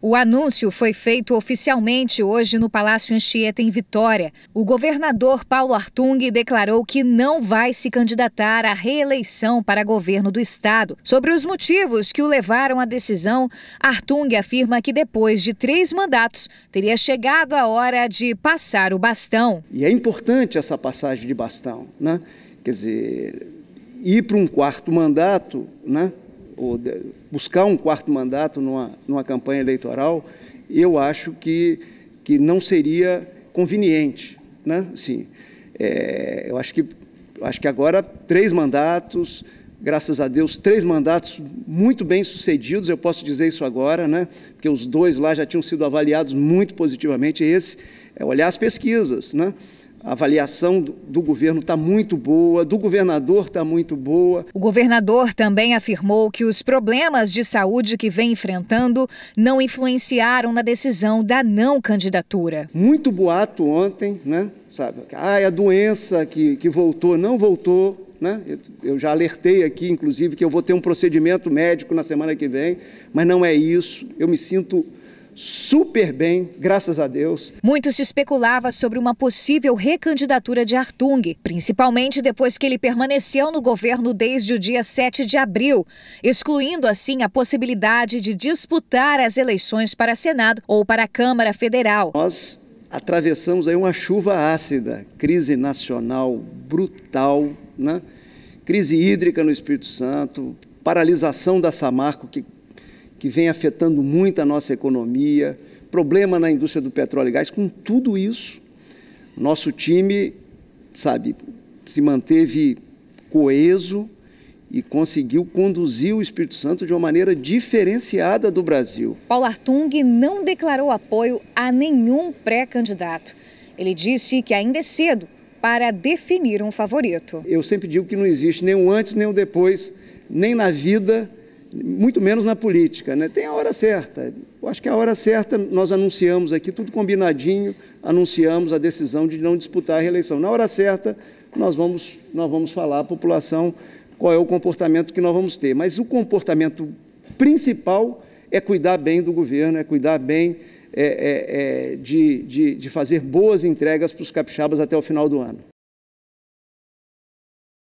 O anúncio foi feito oficialmente hoje no Palácio Anchieta, em Vitória. O governador Paulo Artung declarou que não vai se candidatar à reeleição para governo do estado. Sobre os motivos que o levaram à decisão, Artung afirma que depois de três mandatos, teria chegado a hora de passar o bastão. E é importante essa passagem de bastão, né? Quer dizer, ir para um quarto mandato, né? ou buscar um quarto mandato numa, numa campanha eleitoral, eu acho que, que não seria conveniente. Né? Assim, é, eu acho que, acho que agora três mandatos, graças a Deus, três mandatos muito bem sucedidos, eu posso dizer isso agora, né? porque os dois lá já tinham sido avaliados muito positivamente. Esse é olhar as pesquisas. Né? A avaliação do governo está muito boa, do governador está muito boa. O governador também afirmou que os problemas de saúde que vem enfrentando não influenciaram na decisão da não candidatura. Muito boato ontem, né? Sabe? Ah, é a doença que, que voltou, não voltou né? eu, eu já alertei aqui, inclusive, que eu vou ter um procedimento médico na semana que vem, mas não é isso. Eu me sinto super bem, graças a Deus. Muito se especulava sobre uma possível recandidatura de Artung, principalmente depois que ele permaneceu no governo desde o dia 7 de abril, excluindo assim a possibilidade de disputar as eleições para Senado ou para a Câmara Federal. Nós atravessamos aí uma chuva ácida, crise nacional brutal, né? crise hídrica no Espírito Santo, paralisação da Samarco, que, que vem afetando muito a nossa economia, problema na indústria do petróleo e gás. Com tudo isso, nosso time, sabe, se manteve coeso, e conseguiu conduzir o Espírito Santo de uma maneira diferenciada do Brasil. Paulo Artung não declarou apoio a nenhum pré-candidato. Ele disse que ainda é cedo para definir um favorito. Eu sempre digo que não existe nem o antes nem o depois, nem na vida, muito menos na política. Né? Tem a hora certa. Eu acho que é a hora certa nós anunciamos aqui, tudo combinadinho, anunciamos a decisão de não disputar a reeleição. Na hora certa, nós vamos, nós vamos falar à população qual é o comportamento que nós vamos ter. Mas o comportamento principal é cuidar bem do governo, é cuidar bem é, é, é de, de, de fazer boas entregas para os capixabas até o final do ano.